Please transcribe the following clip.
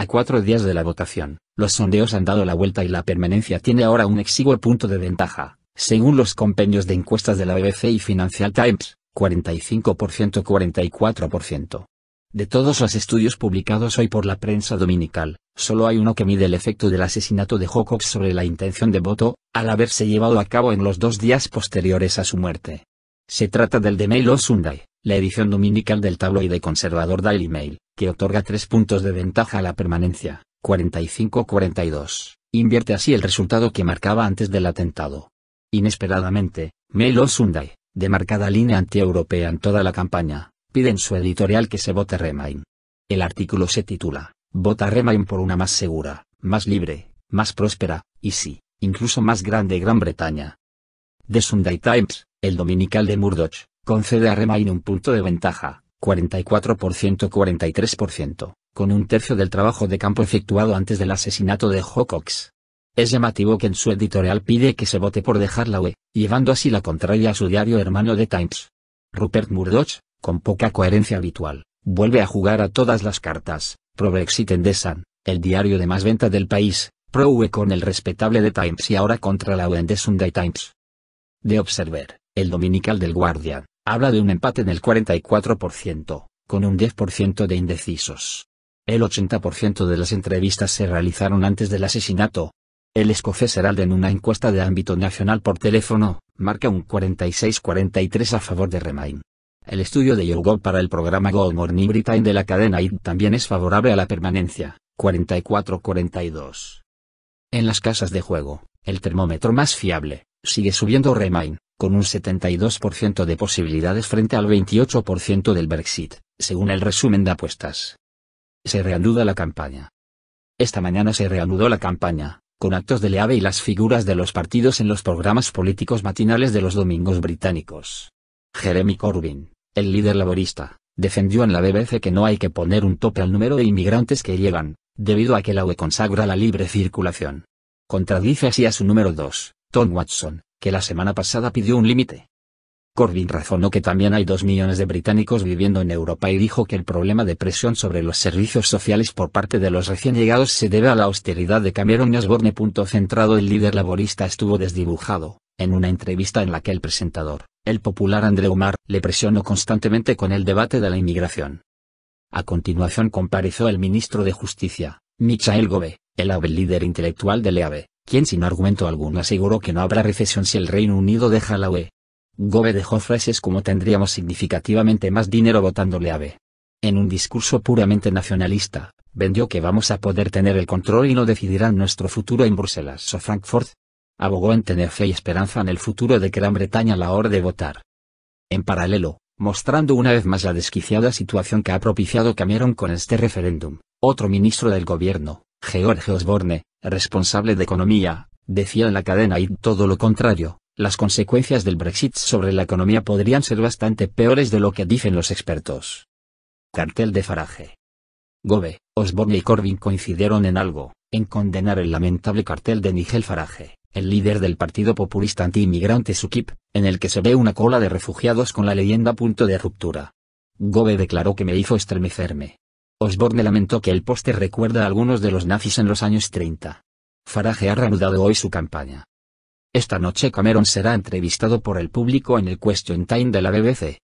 A cuatro días de la votación, los sondeos han dado la vuelta y la permanencia tiene ahora un exiguo punto de ventaja, según los compendios de encuestas de la BBC y Financial Times, 45%-44%. De todos los estudios publicados hoy por la prensa dominical, solo hay uno que mide el efecto del asesinato de Jocox sobre la intención de voto, al haberse llevado a cabo en los dos días posteriores a su muerte. Se trata del de Mail Sunday, la edición dominical del tabloide conservador Daily Mail, que otorga tres puntos de ventaja a la permanencia, 45-42, invierte así el resultado que marcaba antes del atentado. Inesperadamente, Mail on Sunday, de marcada línea anti-europea en toda la campaña, pide en su editorial que se vote Remain. El artículo se titula, Vota Remain por una más segura, más libre, más próspera, y sí, incluso más grande Gran Bretaña. The Sunday Times, el dominical de Murdoch, concede a Remain un punto de ventaja, 44%-43%, con un tercio del trabajo de campo efectuado antes del asesinato de Hawkins. Es llamativo que en su editorial pide que se vote por dejar la UE, llevando así la contraria a su diario hermano The Times. Rupert Murdoch, con poca coherencia habitual, vuelve a jugar a todas las cartas, pro-Brexit en The Sun, el diario de más venta del país, pro-UE con el respetable The Times y ahora contra la UE en The Sunday Times. De Observer, el dominical del Guardian, habla de un empate en el 44%, con un 10% de indecisos. El 80% de las entrevistas se realizaron antes del asesinato. El escocés Herald en una encuesta de ámbito nacional por teléfono, marca un 46-43 a favor de Remain. El estudio de YouGov para el programa Good Morning Britain de la cadena IT también es favorable a la permanencia, 44-42. En las casas de juego, el termómetro más fiable, sigue subiendo Remain, con un 72% de posibilidades frente al 28% del Brexit, según el resumen de apuestas. Se reanuda la campaña. Esta mañana se reanudó la campaña, con actos de leave y las figuras de los partidos en los programas políticos matinales de los domingos británicos. Jeremy Corbyn, el líder laborista, defendió en la BBC que no hay que poner un tope al número de inmigrantes que llegan, debido a que la UE consagra la libre circulación. Contradice así a su número 2, Tom Watson, que la semana pasada pidió un límite. Corbyn razonó que también hay dos millones de británicos viviendo en Europa y dijo que el problema de presión sobre los servicios sociales por parte de los recién llegados se debe a la austeridad de Cameron y Osborne. Centrado el líder laborista estuvo desdibujado, en una entrevista en la que el presentador, el popular Andrew Omar, le presionó constantemente con el debate de la inmigración. A continuación compareció el ministro de Justicia, Michael Gove, el ave líder intelectual del EAB, quien sin argumento alguno aseguró que no habrá recesión si el Reino Unido deja la UE. Gove dejó frases como tendríamos significativamente más dinero votándole a B. En un discurso puramente nacionalista, vendió que vamos a poder tener el control y no decidirán nuestro futuro en Bruselas o Frankfurt. Abogó en tener fe y esperanza en el futuro de Gran Bretaña a la hora de votar. En paralelo, mostrando una vez más la desquiciada situación que ha propiciado Cameron con este referéndum, otro ministro del gobierno, George Osborne, responsable de economía, decía en la cadena y todo lo contrario, las consecuencias del Brexit sobre la economía podrían ser bastante peores de lo que dicen los expertos. Cartel de Farage. Gove, Osborne y Corbyn coincidieron en algo, en condenar el lamentable cartel de Nigel Farage, el líder del partido populista anti Sukip, en el que se ve una cola de refugiados con la leyenda punto de ruptura. Gove declaró que me hizo estremecerme, Osborne lamentó que el póster recuerda a algunos de los nazis en los años 30. Farage ha reanudado hoy su campaña. Esta noche Cameron será entrevistado por el público en el Question Time de la BBC.